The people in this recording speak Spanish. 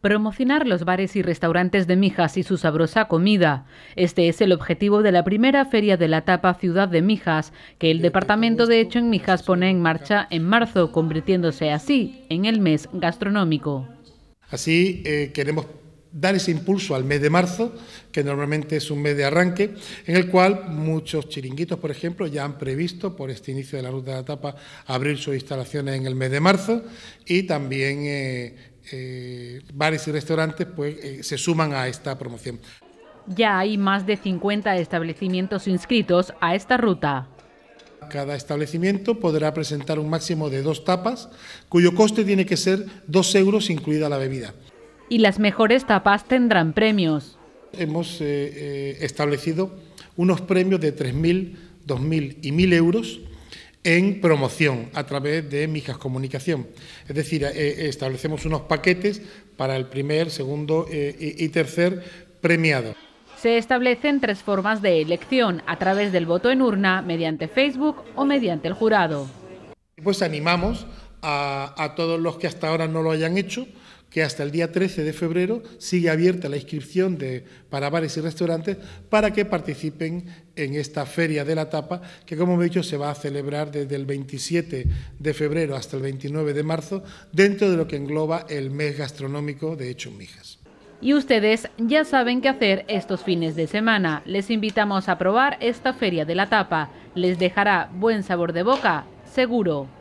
Promocionar los bares y restaurantes de Mijas y su sabrosa comida. Este es el objetivo de la primera Feria de la Tapa Ciudad de Mijas, que el Departamento de Hecho en Mijas pone en marcha en marzo, convirtiéndose así en el mes gastronómico. Así eh, queremos dar ese impulso al mes de marzo, que normalmente es un mes de arranque, en el cual muchos chiringuitos, por ejemplo, ya han previsto por este inicio de la ruta de la tapa abrir sus instalaciones en el mes de marzo y también eh, eh, bares y restaurantes pues, eh, se suman a esta promoción. Ya hay más de 50 establecimientos inscritos a esta ruta. Cada establecimiento podrá presentar un máximo de dos tapas, cuyo coste tiene que ser dos euros incluida la bebida. Y las mejores tapas tendrán premios. Hemos eh, establecido unos premios de 3.000, 2.000 y 1.000 euros en promoción a través de Mijas Comunicación. Es decir, eh, eh, establecemos unos paquetes para el primer, segundo eh, y tercer premiado. Se establecen tres formas de elección, a través del voto en urna, mediante Facebook o mediante el jurado. Pues animamos a, todos los que hasta ahora no lo hayan hecho, que hasta el día 13 de febrero sigue abierta la inscripción de, para bares y restaurantes para que participen en esta feria de la tapa, que como he dicho se va a celebrar desde el 27 de febrero hasta el 29 de marzo, dentro de lo que engloba el mes gastronómico de hecho Mijas. Y ustedes ya saben qué hacer estos fines de semana. Les invitamos a probar esta feria de la tapa. Les dejará buen sabor de boca, seguro.